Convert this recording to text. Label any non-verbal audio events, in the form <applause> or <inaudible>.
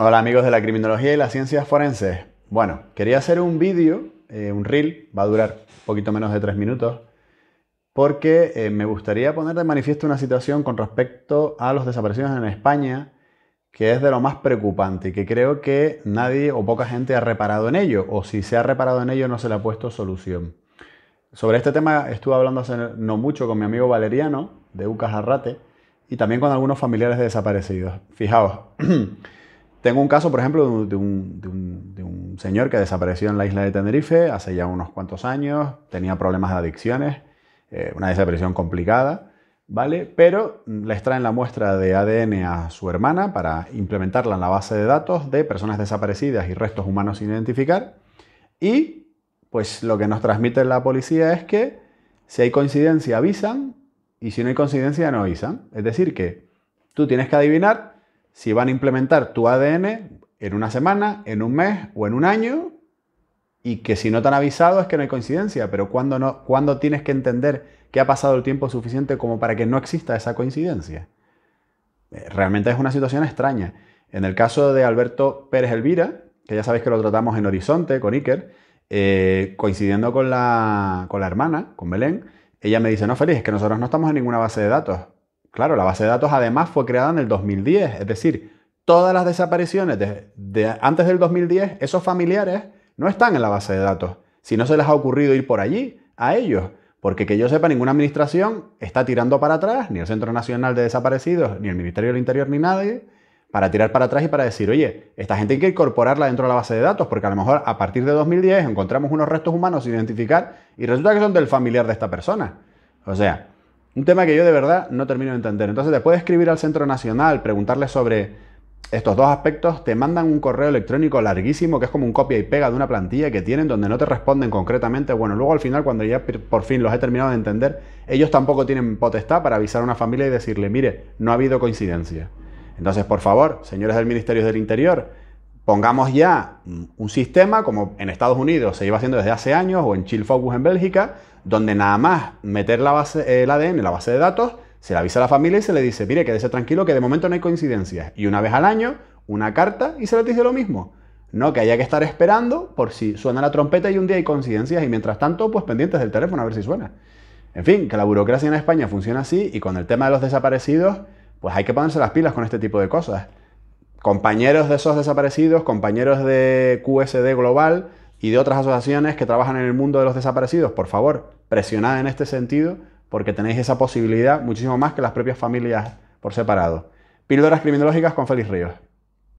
Hola amigos de la criminología y las ciencias forenses. Bueno, quería hacer un vídeo, eh, un reel, va a durar un poquito menos de tres minutos, porque eh, me gustaría poner de manifiesto una situación con respecto a los desaparecidos en España que es de lo más preocupante y que creo que nadie o poca gente ha reparado en ello, o si se ha reparado en ello no se le ha puesto solución. Sobre este tema estuve hablando hace no mucho con mi amigo Valeriano de Ucas Jarrate, y también con algunos familiares de desaparecidos. Fijaos. <clears throat> Tengo un caso, por ejemplo, de un, señor que desapareció en la isla de Tenerife hace ya unos cuantos años, tenía problemas de adicciones, eh, una desaparición complicada, ¿vale? Pero les traen la muestra de ADN a su hermana para implementarla en la base de datos de personas desaparecidas y restos humanos sin identificar. Y pues lo que nos transmite la policía es que si hay coincidencia avisan y si no hay coincidencia no avisan. Es decir, que tú tienes que adivinar si van a implementar tu ADN en una semana, en un mes o en un año, y que si no te han avisado es que no hay coincidencia, pero ¿cuándo, no, tienes que entender que ha pasado el tiempo suficiente como para que no exista esa coincidencia? Eh, realmente es una situación extraña. En el caso de Alberto Pérez Elvira, que ya sabéis que lo tratamos en Horizonte con Iker, eh, coincidiendo con la, con la hermana, con Belén, ella me dice, no, Félix, es que nosotros no estamos en ninguna base de datos. Claro, la base de datos además fue creada en el 2010, es decir, todas las desapariciones de, antes del 2010, esos familiares no están en la base de datos. Si no se les ha ocurrido ir por allí, a ellos. Porque que yo sepa, ninguna administración está tirando para atrás, ni el Centro Nacional de Desaparecidos, ni el Ministerio del Interior, ni nadie, para tirar para atrás y para decir, oye, esta gente hay que incorporarla dentro de la base de datos, porque a lo mejor a partir de 2010 encontramos unos restos humanos sin identificar y resulta que son del familiar de esta persona. O sea, un tema que yo de verdad no termino de entender. Entonces te puedes escribir al Centro Nacional, preguntarle sobre estos dos aspectos, te mandan un correo electrónico larguísimo que es como un copia y pega de una plantilla que tienen donde no te responden concretamente. Bueno, luego al final cuando ya por fin los he terminado de entender, ellos tampoco tienen potestad para avisar a una familia y decirle, mire, no ha habido coincidencia. Entonces, por favor, señores del Ministerio del Interior, pongamos ya un sistema, como en Estados Unidos se iba haciendo desde hace años, o en Chill Focus en Bélgica, donde nada más meter la base, el ADN en la base de datos, se le avisa a la familia y se le dice, mire, quédese tranquilo que de momento no hay coincidencias. Y una vez al año, una carta y se le dice lo mismo. No, que haya que estar esperando por si suena la trompeta y un día hay coincidencias y mientras tanto, pues pendientes del teléfono a ver si suena. En fin, que la burocracia en España funciona así y con el tema de los desaparecidos, pues hay que ponerse las pilas con este tipo de cosas compañeros de esos desaparecidos, compañeros de QSD Global y de otras asociaciones que trabajan en el mundo de los desaparecidos, por favor, presionad en este sentido porque tenéis esa posibilidad muchísimo más que las propias familias por separado. Píldoras criminológicas con Félix Ríos.